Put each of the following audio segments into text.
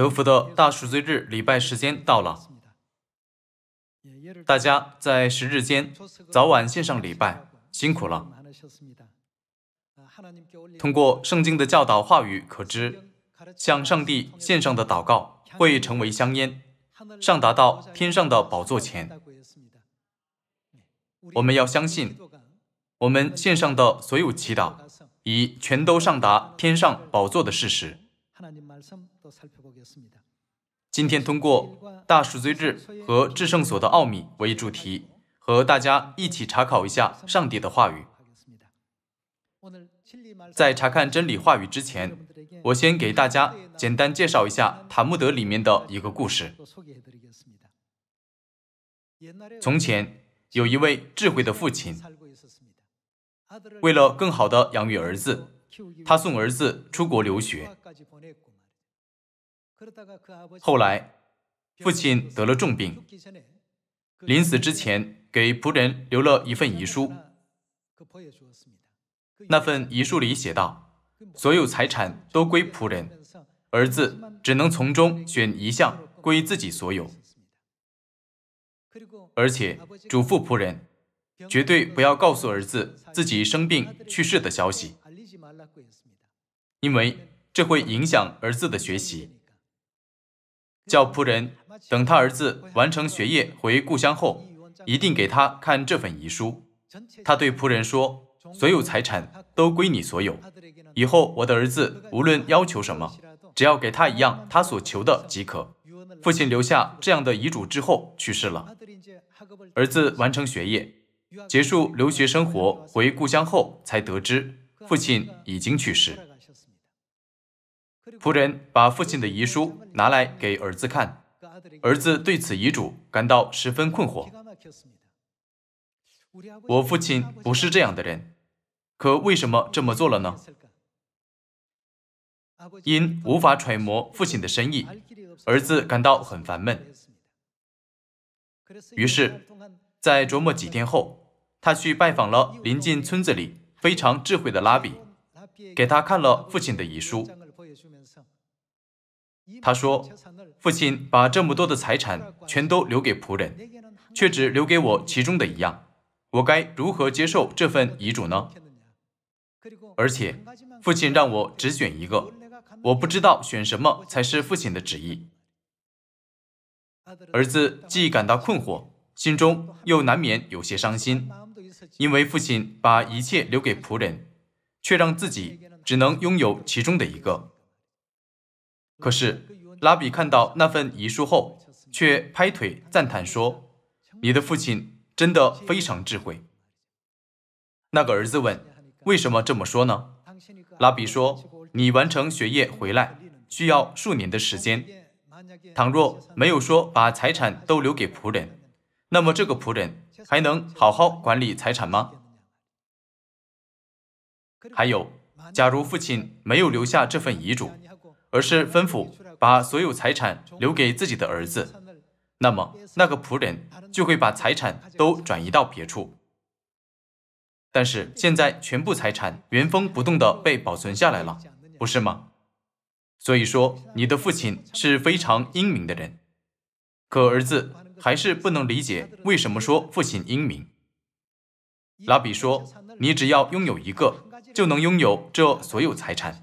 德福的大赎罪日礼拜时间到了，大家在十日间早晚献上礼拜，辛苦了。通过圣经的教导话语可知，向上帝献上的祷告会成为香烟，上达到天上的宝座前。我们要相信，我们献上的所有祈祷已全都上达天上宝座的事实。今天通过大赎罪日和至圣所的奥秘为主题，和大家一起查考一下上帝的话语。在查看真理话语之前，我先给大家简单介绍一下塔木德里面的一个故事。从前有一位智慧的父亲，为了更好的养育儿子，他送儿子出国留学。后来，父亲得了重病，临死之前给仆人留了一份遗书。那份遗书里写道：“所有财产都归仆人，儿子只能从中选一项归自己所有。”而且嘱咐仆人，绝对不要告诉儿子自己生病去世的消息，因为这会影响儿子的学习。叫仆人，等他儿子完成学业回故乡后，一定给他看这份遗书。他对仆人说：“所有财产都归你所有。以后我的儿子无论要求什么，只要给他一样他所求的即可。”父亲留下这样的遗嘱之后去世了。儿子完成学业，结束留学生活，回故乡后才得知父亲已经去世。仆人把父亲的遗书拿来给儿子看，儿子对此遗嘱感到十分困惑。我父亲不是这样的人，可为什么这么做了呢？因无法揣摩父亲的深意，儿子感到很烦闷。于是，在琢磨几天后，他去拜访了邻近村子里非常智慧的拉比，给他看了父亲的遗书。他说：“父亲把这么多的财产全都留给仆人，却只留给我其中的一样，我该如何接受这份遗嘱呢？而且父亲让我只选一个，我不知道选什么才是父亲的旨意。”儿子既感到困惑，心中又难免有些伤心，因为父亲把一切留给仆人，却让自己只能拥有其中的一个。可是拉比看到那份遗书后，却拍腿赞叹说：“你的父亲真的非常智慧。”那个儿子问：“为什么这么说呢？”拉比说：“你完成学业回来需要数年的时间，倘若没有说把财产都留给仆人，那么这个仆人还能好好管理财产吗？还有，假如父亲没有留下这份遗嘱。”而是吩咐把所有财产留给自己的儿子，那么那个仆人就会把财产都转移到别处。但是现在全部财产原封不动地被保存下来了，不是吗？所以说你的父亲是非常英明的人，可儿子还是不能理解为什么说父亲英明。拉比说：“你只要拥有一个，就能拥有这所有财产。”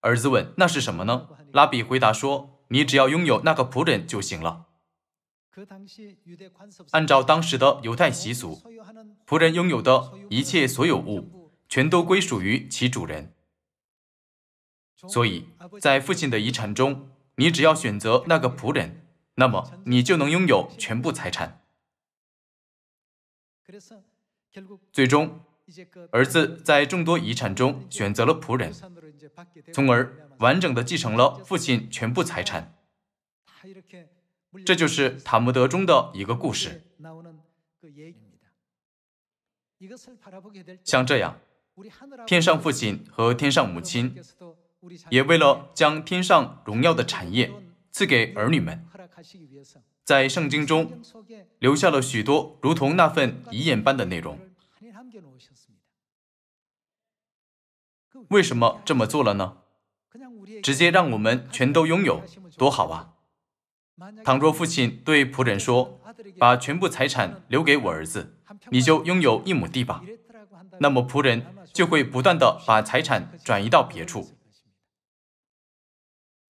儿子问：“那是什么呢？”拉比回答说：“你只要拥有那个仆人就行了。按照当时的犹太习俗，仆人拥有的一切所有物，全都归属于其主人。所以，在父亲的遗产中，你只要选择那个仆人，那么你就能拥有全部财产。最终。”儿子在众多遗产中选择了仆人，从而完整的继承了父亲全部财产。这就是塔木德中的一个故事。像这样，天上父亲和天上母亲，也为了将天上荣耀的产业赐给儿女们，在圣经中留下了许多如同那份遗言般的内容。为什么这么做了呢？直接让我们全都拥有多好啊！倘若父亲对仆人说：“把全部财产留给我儿子，你就拥有一亩地吧。”那么仆人就会不断的把财产转移到别处。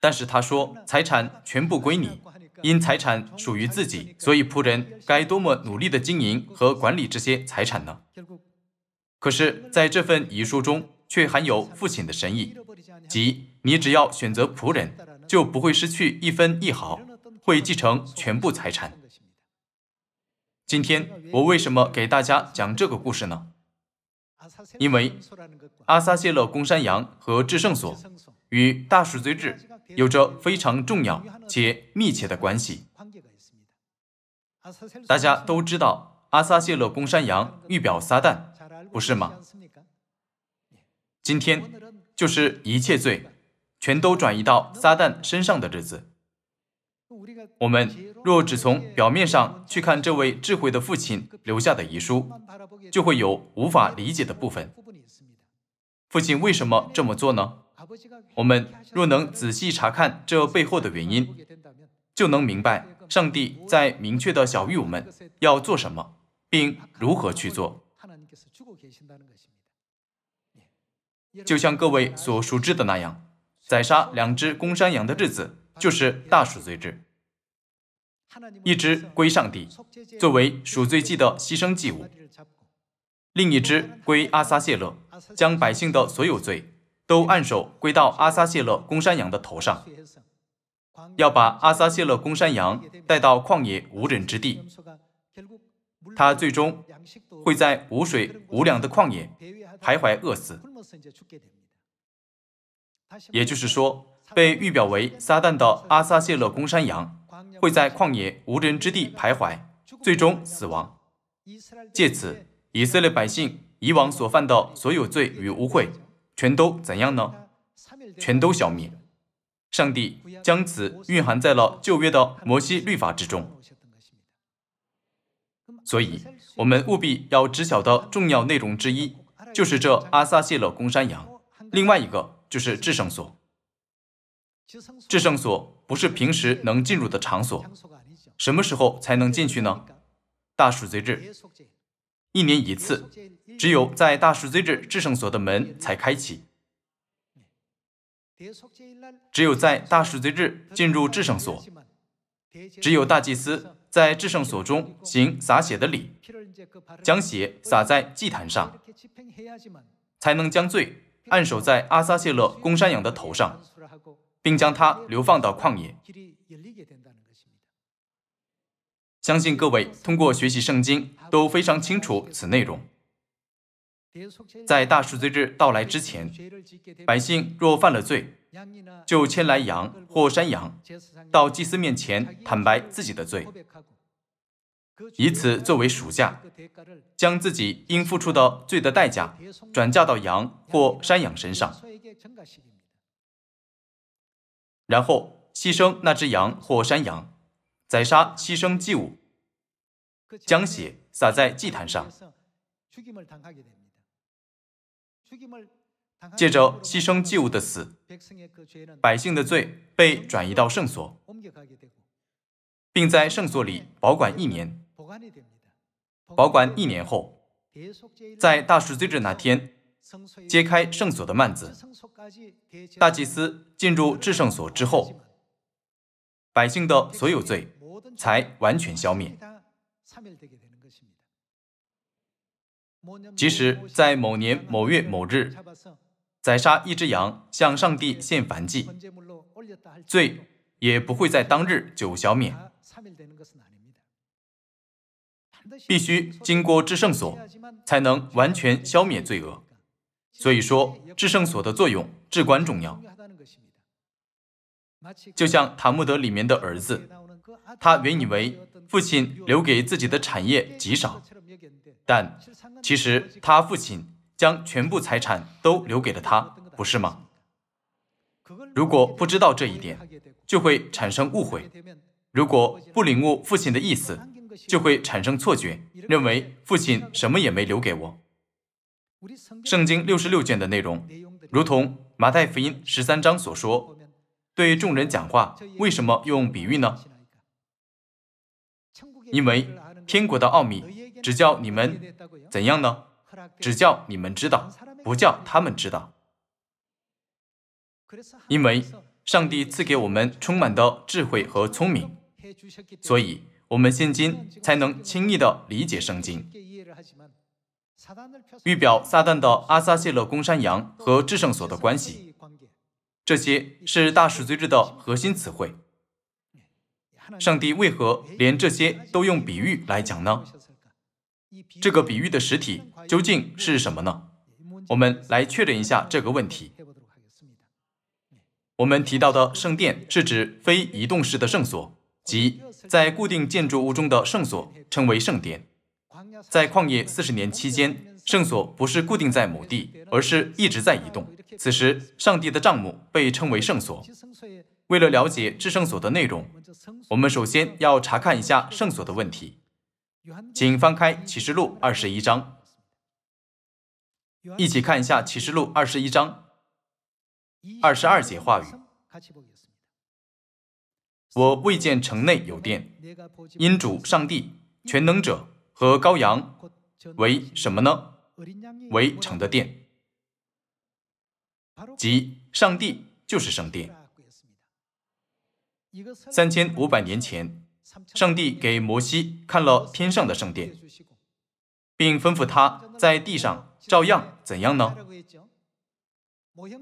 但是他说：“财产全部归你，因财产属于自己，所以仆人该多么努力的经营和管理这些财产呢？”可是，在这份遗书中。却含有父亲的神意，即你只要选择仆人，就不会失去一分一毫，会继承全部财产。今天我为什么给大家讲这个故事呢？因为阿萨谢勒公山羊和至圣所与大赎罪日有着非常重要且密切的关系。大家都知道阿萨谢勒公山羊预表撒旦，不是吗？今天就是一切罪全都转移到撒旦身上的日子。我们若只从表面上去看这位智慧的父亲留下的遗书，就会有无法理解的部分。父亲为什么这么做呢？我们若能仔细查看这背后的原因，就能明白上帝在明确地小谕我们要做什么，并如何去做。就像各位所熟知的那样，宰杀两只公山羊的日子就是大赎罪日，一只归上帝作为赎罪祭的牺牲祭物，另一只归阿撒谢勒，将百姓的所有罪都按手归到阿撒谢勒公山羊的头上，要把阿撒谢勒公山羊带到旷野无人之地，他最终会在无水无粮的旷野。徘徊饿死，也就是说，被预表为撒旦的阿撒谢勒公山羊会在旷野无人之地徘徊，最终死亡。借此，以色列百姓以往所犯的所有罪与污秽，全都怎样呢？全都消灭。上帝将此蕴含在了旧约的摩西律法之中。所以，我们务必要知晓的重要内容之一。就是这阿萨谢勒公山羊，另外一个就是制胜所。制胜所不是平时能进入的场所，什么时候才能进去呢？大赎罪日，一年一次，只有在大赎罪日，制胜所的门才开启。只有在大赎罪日进入制胜所，只有大祭司。在至圣所中行洒血的礼，将血洒在祭坛上，才能将罪按守在阿撒谢勒公山羊的头上，并将它流放到旷野。相信各位通过学习圣经都非常清楚此内容。在大赎罪日到来之前，百姓若犯了罪，就牵来羊或山羊到祭司面前坦白自己的罪，以此作为赎价，将自己应付出的罪的代价转嫁到羊或山羊身上，然后牺牲那只羊或山羊，宰杀牺牲祭物，将血洒在祭坛上。借着牺牲祭物的死，百姓的罪被转移到圣所，并在圣所里保管一年。保管一年后，在大赎罪日那天，揭开圣所的幔子。大祭司进入至圣所之后，百姓的所有罪才完全消灭。即使在某年某月某日宰杀一只羊，向上帝献燔祭，罪也不会在当日就消灭，必须经过至圣所才能完全消灭罪恶。所以说，至圣所的作用至关重要。就像塔木德里面的儿子，他原以为父亲留给自己的产业极少。但其实他父亲将全部财产都留给了他，不是吗？如果不知道这一点，就会产生误会；如果不领悟父亲的意思，就会产生错觉，认为父亲什么也没留给我。圣经六十六卷的内容，如同马太福音十三章所说，对众人讲话，为什么用比喻呢？因为天国的奥秘。只叫你们怎样呢？只叫你们知道，不叫他们知道。因为上帝赐给我们充满的智慧和聪明，所以我们现今才能轻易的理解圣经。预表撒旦的阿撒谢勒公山羊和至圣所的关系，这些是大史最日的核心词汇。上帝为何连这些都用比喻来讲呢？这个比喻的实体究竟是什么呢？我们来确认一下这个问题。我们提到的圣殿是指非移动式的圣所，即在固定建筑物中的圣所，称为圣殿。在旷野四十年期间，圣所不是固定在某地，而是一直在移动。此时，上帝的帐幕被称为圣所。为了了解至圣所的内容，我们首先要查看一下圣所的问题。请翻开《启示录》二十一章，一起看一下《启示录》二十一章二十二节话语：“我未见城内有殿，因主上帝全能者和羔羊为什么呢？为城的殿，即上帝就是圣殿。三千五百年前。”上帝给摩西看了天上的圣殿，并吩咐他在地上照样怎样呢？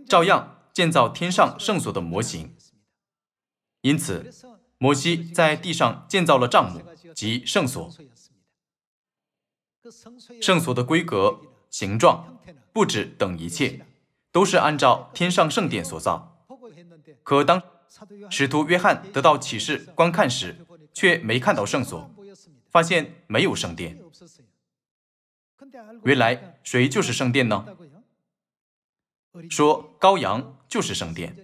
照样建造天上圣所的模型。因此，摩西在地上建造了帐幕及圣所。圣所的规格、形状、布置等一切，都是按照天上圣殿所造。可当使徒约翰得到启示观看时，却没看到圣所，发现没有圣殿。原来谁就是圣殿呢？说羔羊就是圣殿。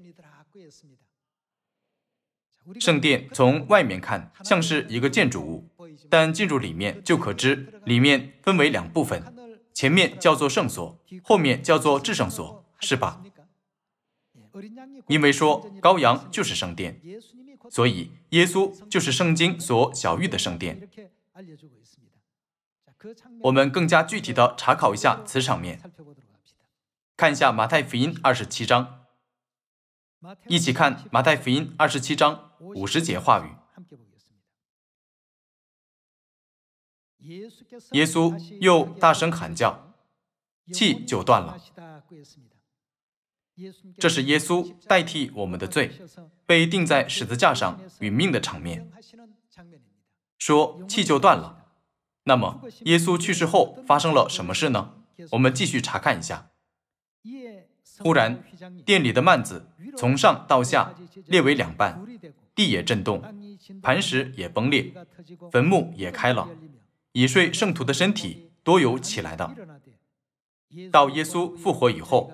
圣殿从外面看像是一个建筑物，但进入里面就可知，里面分为两部分，前面叫做圣所，后面叫做至圣所，是吧？因为说羔羊就是圣殿。所以，耶稣就是圣经所小喻的圣殿。我们更加具体的查考一下此场面，看一下马太福音二十七章，一起看马太福音二十七章五十节话语。耶稣又大声喊叫，气就断了。这是耶稣代替我们的罪，被钉在十字架上殒命的场面。说气就断了。那么耶稣去世后发生了什么事呢？我们继续查看一下。忽然殿里的幔子从上到下裂为两半，地也震动，磐石也崩裂，坟墓也开了，已睡圣徒的身体多有起来的。到耶稣复活以后。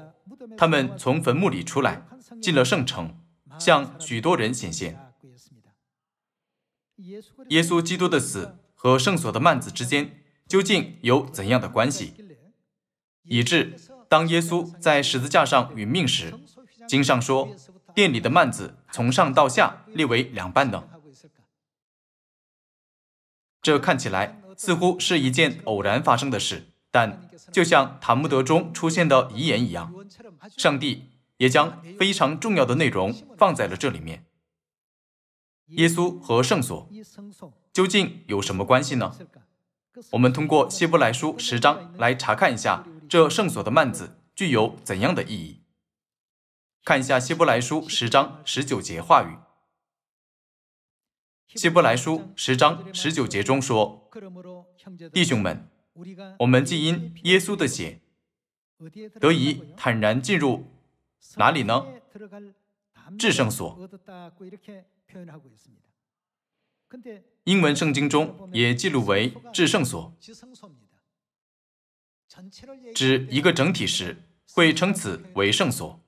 他们从坟墓里出来，进了圣城，向许多人显现。耶稣基督的死和圣所的幔子之间究竟有怎样的关系？以致当耶稣在十字架上殒命时，经上说殿里的幔子从上到下列为两半呢？这看起来似乎是一件偶然发生的事。但就像塔木德中出现的遗言一样，上帝也将非常重要的内容放在了这里面。耶稣和圣所究竟有什么关系呢？我们通过希伯来书十章来查看一下这圣所的幔子具有怎样的意义。看一下希伯来书十章十九节话语。希伯来书十章十九节中说：“弟兄们。”我们既因耶稣的血得以坦然进入哪里呢？至圣所。英文圣经中也记录为至圣所。指一个整体时，会称此为圣所；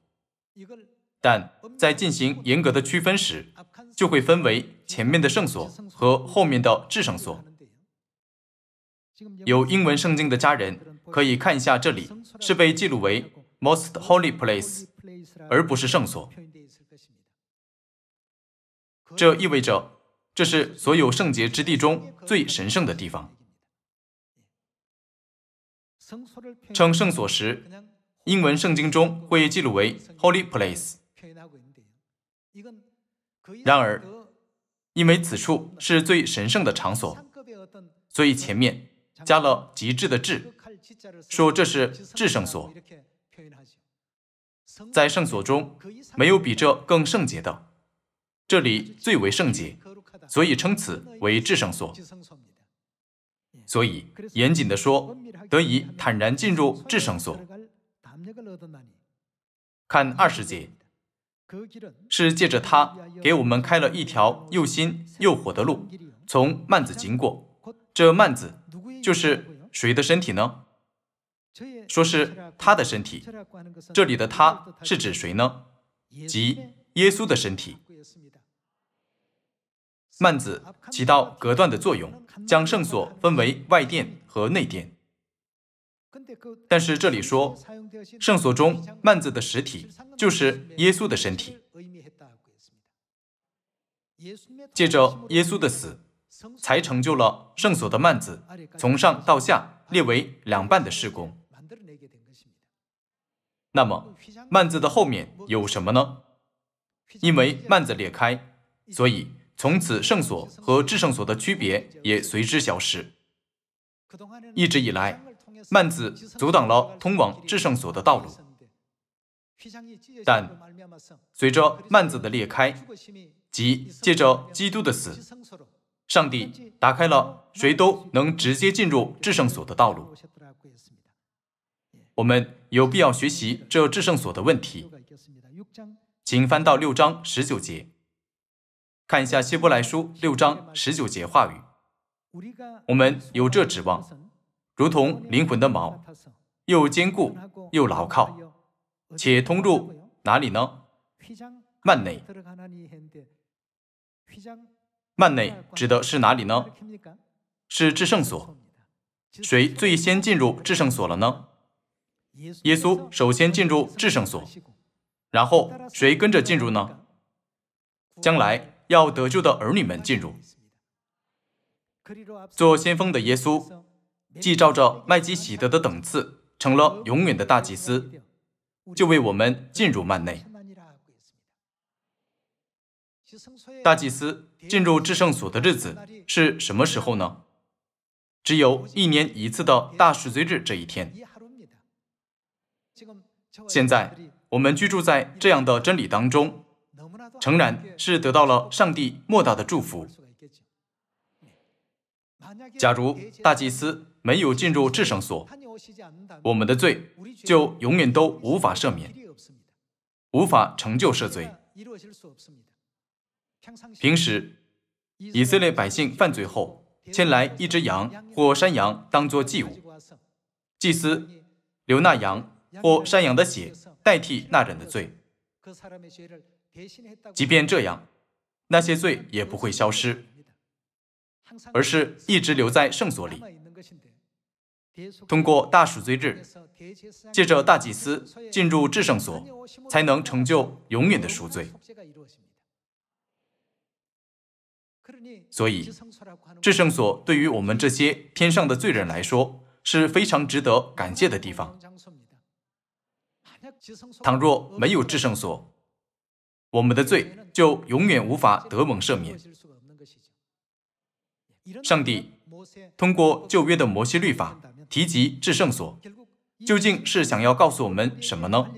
但在进行严格的区分时，就会分为前面的圣所和后面的至圣所。有英文圣经的家人可以看一下，这里是被记录为 most holy place，而不是圣所。这意味着这是所有圣洁之地中最神圣的地方。称圣所时，英文圣经中会记录为 holy place。然而，因为此处是最神圣的场所，所以前面。加了极致的“至”，说这是至圣所，在圣所中没有比这更圣洁的，这里最为圣洁，所以称此为至圣所。所以严谨的说，得以坦然进入至圣所。看二十节，是借着他给我们开了一条又新又火的路，从幔子经过。这幔子。就是谁的身体呢？说是他的身体，这里的他是指谁呢？即耶稣的身体。幔子起到隔断的作用，将圣所分为外殿和内殿。但是这里说，圣所中幔子的实体就是耶稣的身体。借着耶稣的死。才成就了圣所的幔子，从上到下列为两半的施工。那么，幔子的后面有什么呢？因为幔子裂开，所以从此圣所和至圣所的区别也随之消失。一直以来，幔子阻挡了通往至圣所的道路，但随着幔子的裂开，即借着基督的死。上帝打开了谁都能直接进入至圣所的道路。我们有必要学习这至圣所的问题。请翻到六章十九节，看一下希伯来书六章十九节话语。我们有这指望，如同灵魂的锚，又坚固又牢靠，且通入哪里呢？幔内。曼内指的是哪里呢？是至圣所。谁最先进入至圣所了呢？耶稣首先进入至圣所，然后谁跟着进入呢？将来要得救的儿女们进入。做先锋的耶稣，既照着麦基洗德的等次，成了永远的大祭司，就为我们进入曼内。大祭司进入至圣所的日子是什么时候呢？只有一年一次的大赎罪日这一天。现在我们居住在这样的真理当中，诚然是得到了上帝莫大的祝福。假如大祭司没有进入至圣所，我们的罪就永远都无法赦免，无法成就赦罪。平时，以色列百姓犯罪后，牵来一只羊或山羊当做祭物，祭司流那羊或山羊的血，代替那人的罪。即便这样，那些罪也不会消失，而是一直留在圣所里。通过大赎罪日，借着大祭司进入至圣所，才能成就永远的赎罪。所以，至圣所对于我们这些天上的罪人来说是非常值得感谢的地方。倘若没有至圣所，我们的罪就永远无法得蒙赦免。上帝通过旧约的摩西律法提及至圣所，究竟是想要告诉我们什么呢？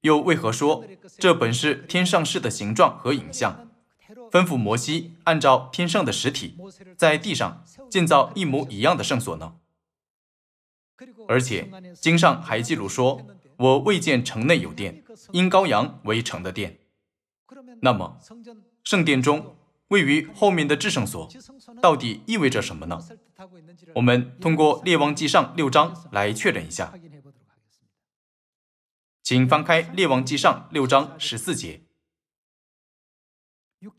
又为何说这本是天上事的形状和影像？吩咐摩西按照天上的实体，在地上建造一模一样的圣所呢。而且经上还记录说：“我未见城内有殿，因羔羊为城的殿。”那么，圣殿中位于后面的至圣所到底意味着什么呢？我们通过列王纪上六章来确认一下。请翻开列王纪上六章十四节。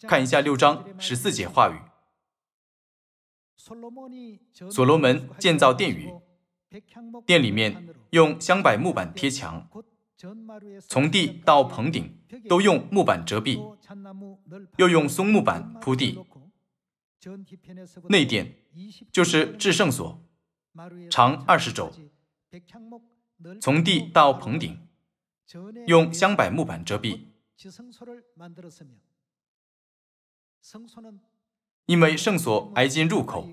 看一下六章十四节话语。所罗门建造殿宇，殿里面用香柏木板贴墙，从地到棚顶都用木板遮蔽，又用松木板铺地。内殿就是至圣所，长二十肘，从地到棚顶用香柏木板遮蔽。因为圣所挨近入口，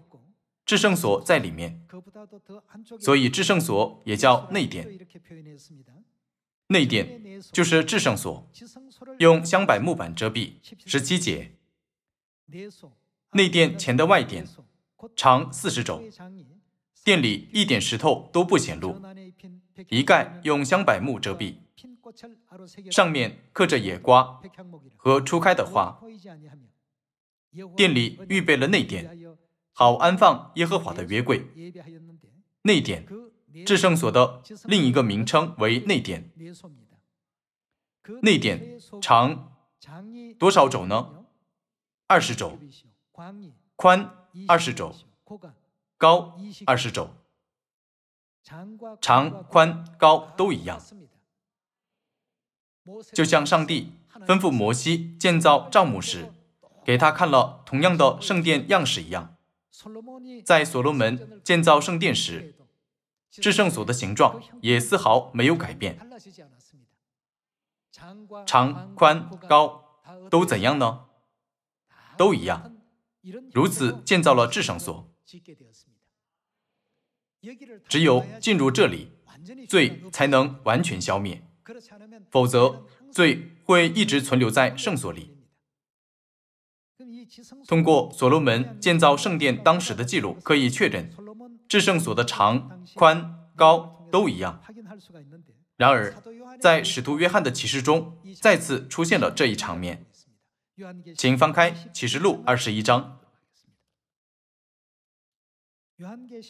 至圣所在里面，所以至圣所也叫内殿。内殿就是至圣所，用香柏木板遮蔽。十七节，内殿前的外殿长四十肘，殿里一点石头都不显露，一概用香柏木遮蔽，上面刻着野瓜和初开的花。殿里预备了内殿，好安放耶和华的约柜。内殿，至圣所的另一个名称为内殿。内殿长多少肘呢？二十肘。宽二十肘。高二十肘。长、宽、高都一样。就像上帝吩咐摩西建造帐幕时。给他看了同样的圣殿样式一样，在所罗门建造圣殿时，至圣所的形状也丝毫没有改变。长、宽、高都怎样呢？都一样。如此建造了至圣所，只有进入这里，罪才能完全消灭，否则罪会一直存留在圣所里。通过所罗门建造圣殿当时的记录，可以确诊至圣所的长、宽、高都一样。然而，在使徒约翰的启示中，再次出现了这一场面。请翻开《启示录》二十一章，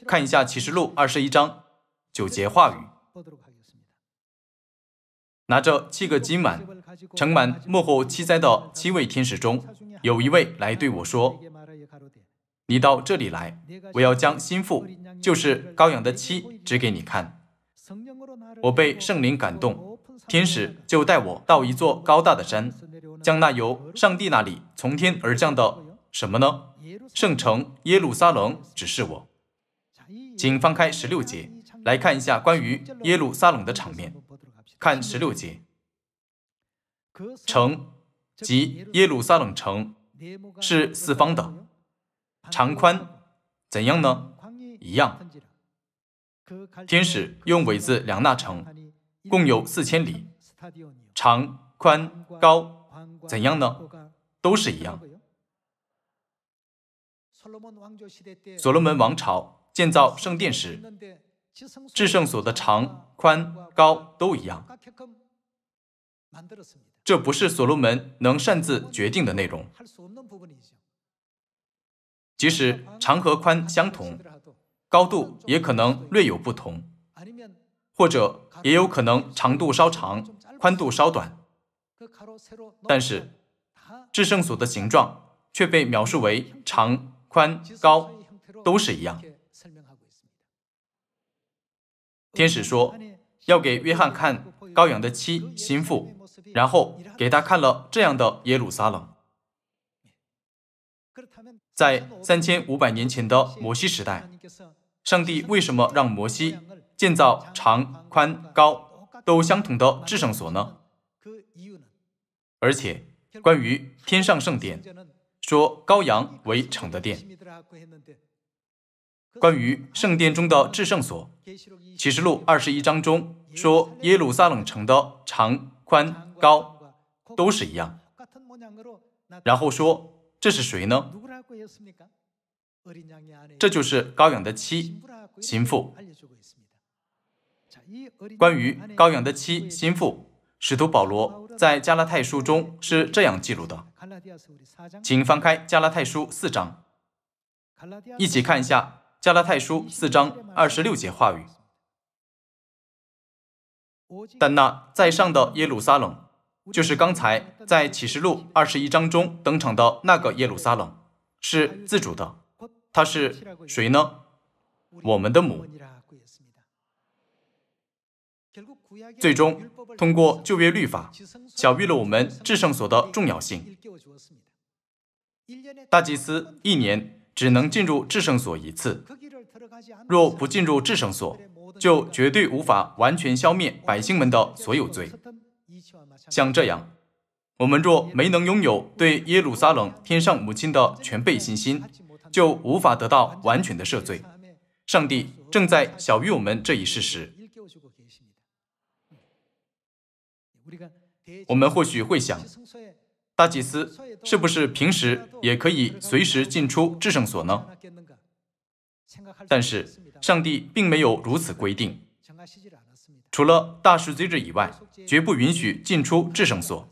看一下《启示录》二十一章九节话语。拿着七个金碗、盛满幕后七灾的七位天使中。有一位来对我说：“你到这里来，我要将心腹，就是羔羊的妻，指给你看。”我被圣灵感动，天使就带我到一座高大的山，将那由上帝那里从天而降的什么呢？圣城耶路撒冷指示我，请翻开十六节来看一下关于耶路撒冷的场面。看十六节，城。即耶路撒冷城是四方的，长宽怎样呢？一样。天使用苇字量那城，共有四千里，长宽高怎样呢？都是一样。所罗门王朝建造圣殿时，至圣所的长宽高都一样。这不是所罗门能擅自决定的内容。即使长和宽相同，高度也可能略有不同，或者也有可能长度稍长，宽度稍短。但是制胜所的形状却被描述为长、宽、高都是一样。天使说要给约翰看羔羊的七心腹。然后给他看了这样的耶路撒冷，在三千五百年前的摩西时代，上帝为什么让摩西建造长、宽、高都相同的制圣所呢？而且关于天上圣殿，说高羊为城的殿；关于圣殿中的制圣所，《启示录》二十一章中说耶路撒冷城的长。宽高都是一样，然后说这是谁呢？这就是高阳的妻心腹。关于高阳的妻心腹，使徒保罗在加拉太书中是这样记录的，请翻开加拉太书四章，一起看一下加拉太书四章二十六节话语。但那在上的耶路撒冷，就是刚才在启示录二十一章中登场的那个耶路撒冷，是自主的。他是谁呢？我们的母。最终通过旧约律法，小喻了我们至圣所的重要性。大祭司一年只能进入至圣所一次，若不进入至圣所，就绝对无法完全消灭百姓们的所有罪。像这样，我们若没能拥有对耶路撒冷天上母亲的全备信心，就无法得到完全的赦罪。上帝正在小于我们这一事实。我们或许会想，大祭司是不是平时也可以随时进出至圣所呢？但是。上帝并没有如此规定，除了大使罪者以外，绝不允许进出至圣所。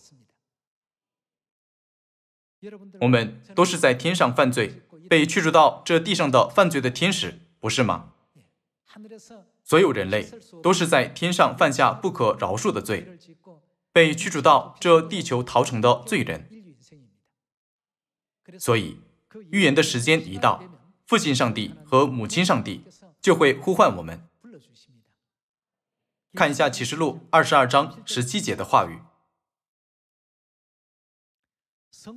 我们都是在天上犯罪，被驱逐到这地上的犯罪的天使，不是吗？所有人类都是在天上犯下不可饶恕的罪，被驱逐到这地球逃城的罪人。所以，预言的时间一到，父亲上帝和母亲上帝。就会呼唤我们。看一下启示录二十二章十七节的话语。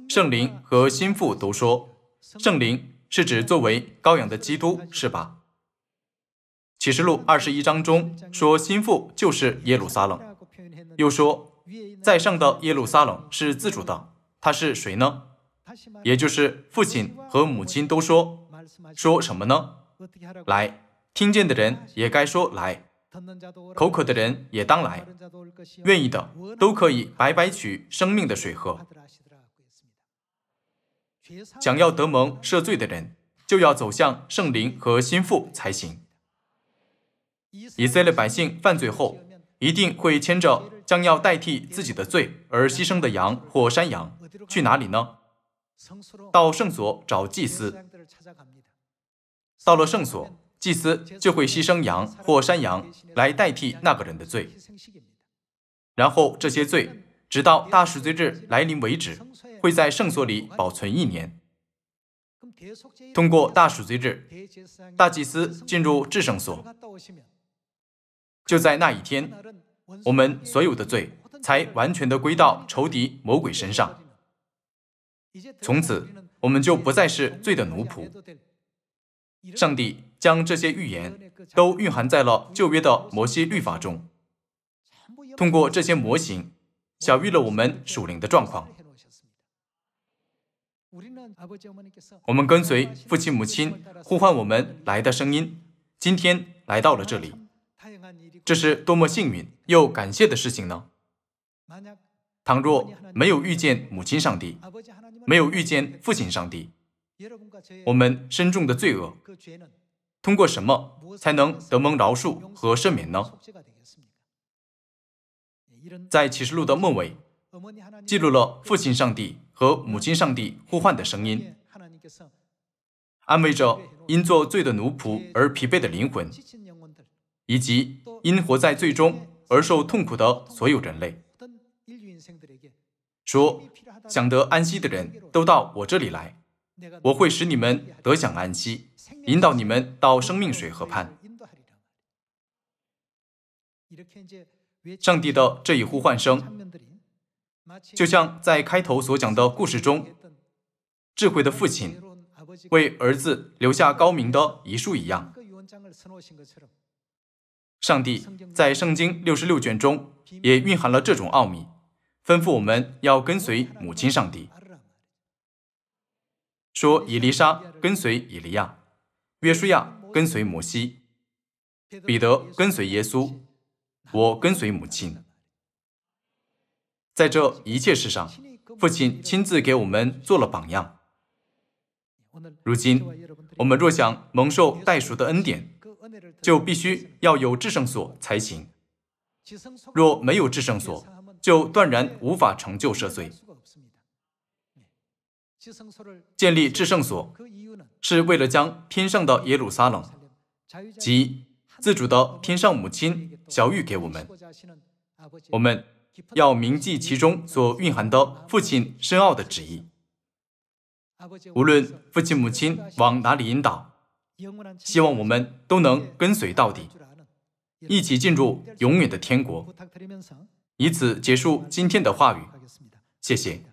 圣灵和心腹都说，圣灵是指作为羔羊的基督，是吧？启示录二十一章中说心腹就是耶路撒冷，又说在上的耶路撒冷是自主的，他是谁呢？也就是父亲和母亲都说说什么呢？来。听见的人也该说来，口渴的人也当来，愿意的都可以白白取生命的水喝。想要得蒙赦罪的人，就要走向圣灵和心腹才行。以色列百姓犯罪后，一定会牵着将要代替自己的罪而牺牲的羊或山羊去哪里呢？到圣所找祭司。到了圣所。祭司就会牺牲羊或山羊来代替那个人的罪，然后这些罪直到大赎罪日来临为止，会在圣所里保存一年。通过大赎罪日，大祭司进入至圣所，就在那一天，我们所有的罪才完全的归到仇敌魔鬼身上，从此我们就不再是罪的奴仆，上帝。将这些预言都蕴含在了旧约的摩西律法中。通过这些模型，小预了我们属灵的状况。我们跟随父亲母亲呼唤我们来的声音，今天来到了这里，这是多么幸运又感谢的事情呢？倘若没有遇见母亲上帝，没有遇见父亲上帝，我们身中的罪恶。通过什么才能得蒙饶恕和赦免呢？在启示录的末尾，记录了父亲上帝和母亲上帝呼唤的声音，安慰着因作罪的奴仆而疲惫的灵魂，以及因活在罪中而受痛苦的所有人类，说：“想得安息的人都到我这里来，我会使你们得享安息。”引导你们到生命水河畔。上帝的这一呼唤声，就像在开头所讲的故事中，智慧的父亲为儿子留下高明的遗书一样。上帝在圣经六十六卷中也蕴含了这种奥秘，吩咐我们要跟随母亲上帝，说以利沙跟随以利亚。约书亚跟随摩西，彼得跟随耶稣，我跟随母亲。在这一切事上，父亲亲自给我们做了榜样。如今，我们若想蒙受代赎的恩典，就必须要有至圣所才行。若没有至圣所，就断然无法成就赦罪。建立至圣所，是为了将天上的耶路撒冷，即自主的天上母亲小玉给我们。我们要铭记其中所蕴含的父亲深奥的旨意。无论父亲母亲往哪里引导，希望我们都能跟随到底，一起进入永远的天国，以此结束今天的话语。谢谢。